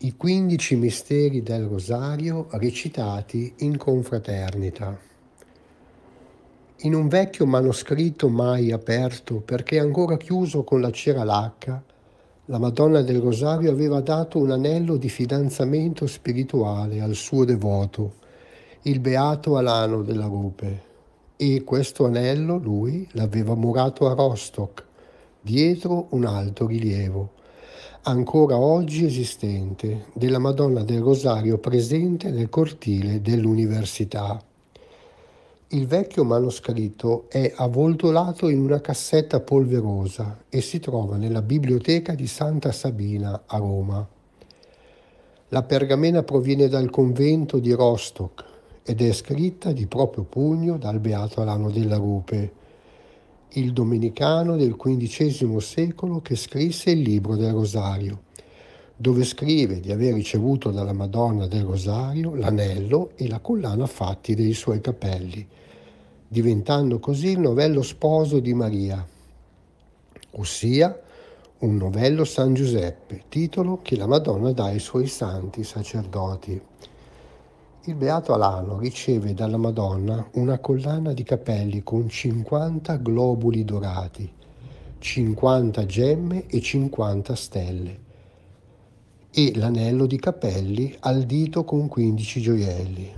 I 15 misteri del Rosario recitati in confraternita. In un vecchio manoscritto mai aperto, perché ancora chiuso con la cera lacca, la Madonna del Rosario aveva dato un anello di fidanzamento spirituale al suo devoto, il beato Alano della Rupe, e questo anello lui l'aveva murato a Rostock, dietro un alto rilievo ancora oggi esistente, della Madonna del Rosario presente nel cortile dell'università. Il vecchio manoscritto è avvoltolato in una cassetta polverosa e si trova nella biblioteca di Santa Sabina a Roma. La pergamena proviene dal convento di Rostock ed è scritta di proprio pugno dal beato Alano della Rupe il domenicano del XV secolo che scrisse il libro del Rosario, dove scrive di aver ricevuto dalla Madonna del Rosario l'anello e la collana fatti dei suoi capelli, diventando così il novello sposo di Maria, ossia un novello San Giuseppe, titolo che la Madonna dà ai suoi santi sacerdoti. Il beato Alano riceve dalla Madonna una collana di capelli con 50 globuli dorati, 50 gemme e 50 stelle e l'anello di capelli al dito con 15 gioielli.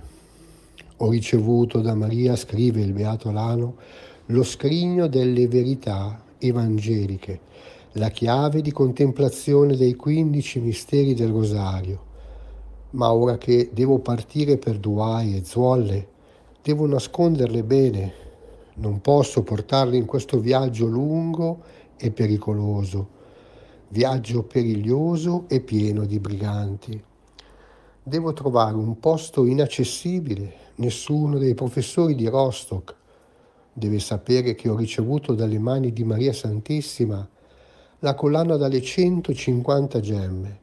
Ho ricevuto da Maria, scrive il beato Alano, lo scrigno delle verità evangeliche, la chiave di contemplazione dei 15 misteri del rosario ma ora che devo partire per Duai e Zolle, devo nasconderle bene. Non posso portarle in questo viaggio lungo e pericoloso, viaggio periglioso e pieno di briganti. Devo trovare un posto inaccessibile. Nessuno dei professori di Rostock deve sapere che ho ricevuto dalle mani di Maria Santissima la collana dalle 150 gemme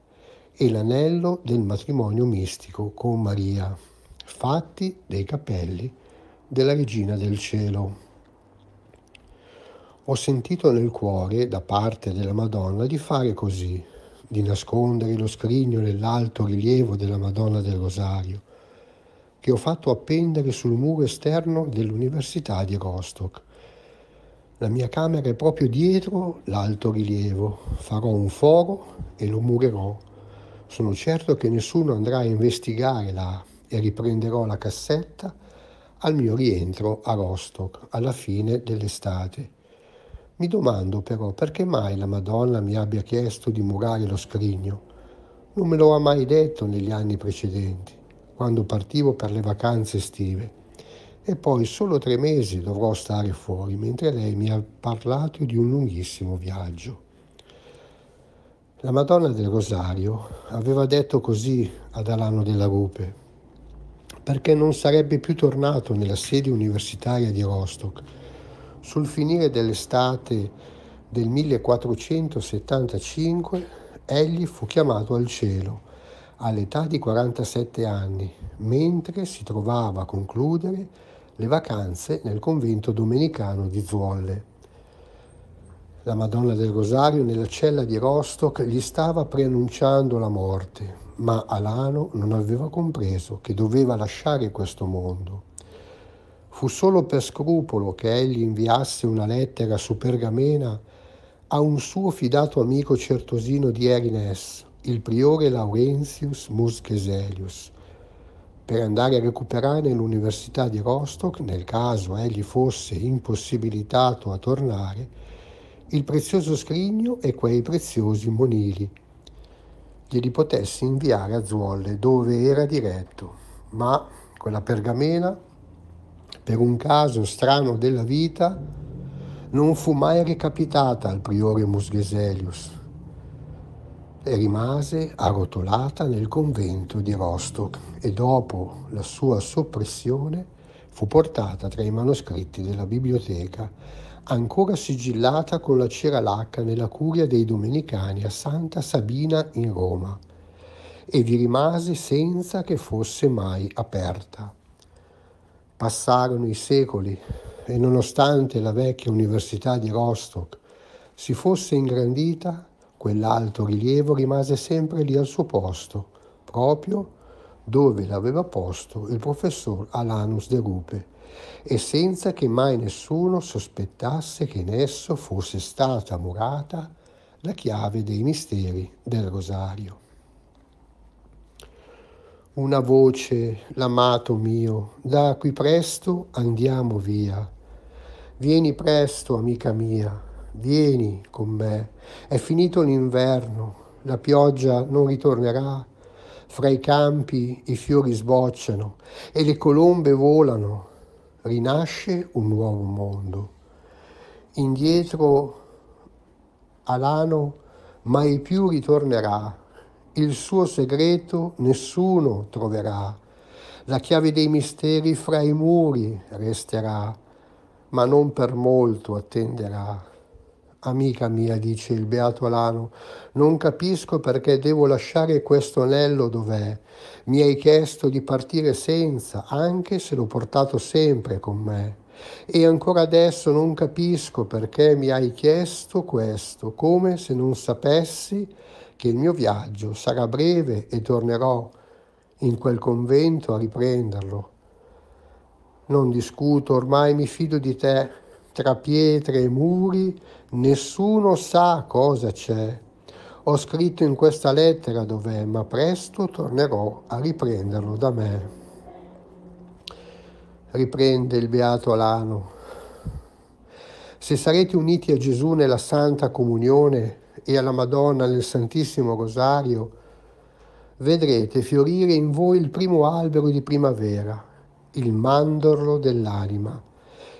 e l'anello del matrimonio mistico con Maria, fatti dei capelli della Regina del Cielo. Ho sentito nel cuore da parte della Madonna di fare così, di nascondere lo scrigno nell'alto rilievo della Madonna del Rosario, che ho fatto appendere sul muro esterno dell'Università di Rostock. La mia camera è proprio dietro l'alto rilievo. Farò un foro e lo murerò sono certo che nessuno andrà a investigare là e riprenderò la cassetta al mio rientro a Rostock alla fine dell'estate. Mi domando però perché mai la Madonna mi abbia chiesto di murare lo scrigno. Non me lo ha mai detto negli anni precedenti, quando partivo per le vacanze estive. E poi solo tre mesi dovrò stare fuori, mentre lei mi ha parlato di un lunghissimo viaggio. La Madonna del Rosario aveva detto così ad Alano della Rupe, perché non sarebbe più tornato nella sede universitaria di Rostock. Sul finire dell'estate del 1475 egli fu chiamato al cielo all'età di 47 anni, mentre si trovava a concludere le vacanze nel convento domenicano di Zuolle la Madonna del Rosario nella cella di Rostock gli stava preannunciando la morte, ma Alano non aveva compreso che doveva lasciare questo mondo. Fu solo per scrupolo che egli inviasse una lettera su pergamena a un suo fidato amico certosino di Erines, il priore Laurentius Muscheselius, per andare a recuperare nell'università di Rostock, nel caso egli fosse impossibilitato a tornare, il prezioso scrigno e quei preziosi monili. Glieli potesse inviare a Zuolle dove era diretto, ma quella pergamena, per un caso strano della vita, non fu mai recapitata al priore Musgeselius e rimase arrotolata nel convento di Rostock e dopo la sua soppressione fu portata tra i manoscritti della biblioteca ancora sigillata con la cera lacca nella curia dei Domenicani a Santa Sabina in Roma, e vi rimase senza che fosse mai aperta. Passarono i secoli e nonostante la vecchia Università di Rostock si fosse ingrandita, quell'alto rilievo rimase sempre lì al suo posto, proprio dove l'aveva posto il professor Alanus de Rupe e senza che mai nessuno sospettasse che in esso fosse stata murata la chiave dei misteri del rosario. Una voce, l'amato mio, da qui presto andiamo via. Vieni presto, amica mia, vieni con me. È finito l'inverno, la pioggia non ritornerà fra i campi i fiori sbocciano e le colombe volano, rinasce un nuovo mondo. Indietro Alano mai più ritornerà, il suo segreto nessuno troverà, la chiave dei misteri fra i muri resterà, ma non per molto attenderà Amica mia, dice il beato Alano, non capisco perché devo lasciare questo anello dov'è. Mi hai chiesto di partire senza, anche se l'ho portato sempre con me. E ancora adesso non capisco perché mi hai chiesto questo, come se non sapessi che il mio viaggio sarà breve e tornerò in quel convento a riprenderlo. Non discuto, ormai mi fido di te tra pietre e muri, nessuno sa cosa c'è. Ho scritto in questa lettera dov'è, ma presto tornerò a riprenderlo da me. Riprende il beato Alano. Se sarete uniti a Gesù nella Santa Comunione e alla Madonna nel Santissimo Rosario, vedrete fiorire in voi il primo albero di primavera, il mandorlo dell'anima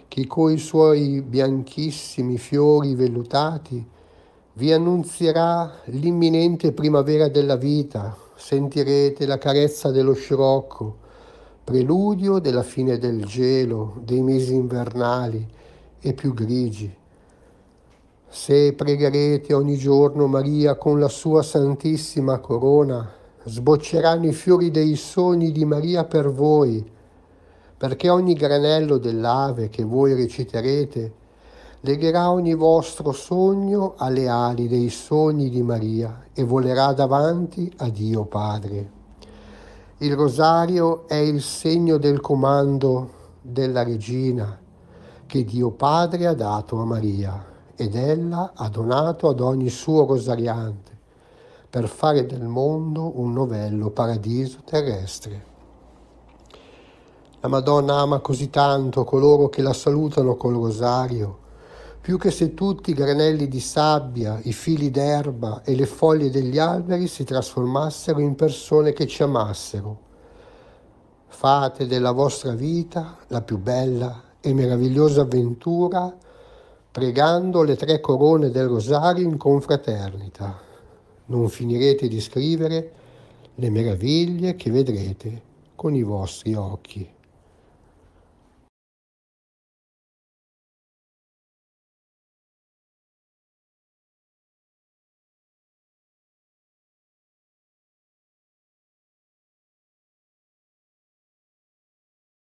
che coi suoi bianchissimi fiori vellutati vi annunzierà l'imminente primavera della vita, sentirete la carezza dello scirocco, preludio della fine del gelo, dei mesi invernali e più grigi. Se pregherete ogni giorno Maria con la sua santissima corona, sbocceranno i fiori dei sogni di Maria per voi, perché ogni granello dell'ave che voi reciterete legherà ogni vostro sogno alle ali dei sogni di Maria e volerà davanti a Dio Padre. Il rosario è il segno del comando della regina che Dio Padre ha dato a Maria ed ella ha donato ad ogni suo rosariante per fare del mondo un novello paradiso terrestre. La Madonna ama così tanto coloro che la salutano col rosario, più che se tutti i granelli di sabbia, i fili d'erba e le foglie degli alberi si trasformassero in persone che ci amassero. Fate della vostra vita la più bella e meravigliosa avventura pregando le tre corone del rosario in confraternita. Non finirete di scrivere le meraviglie che vedrete con i vostri occhi.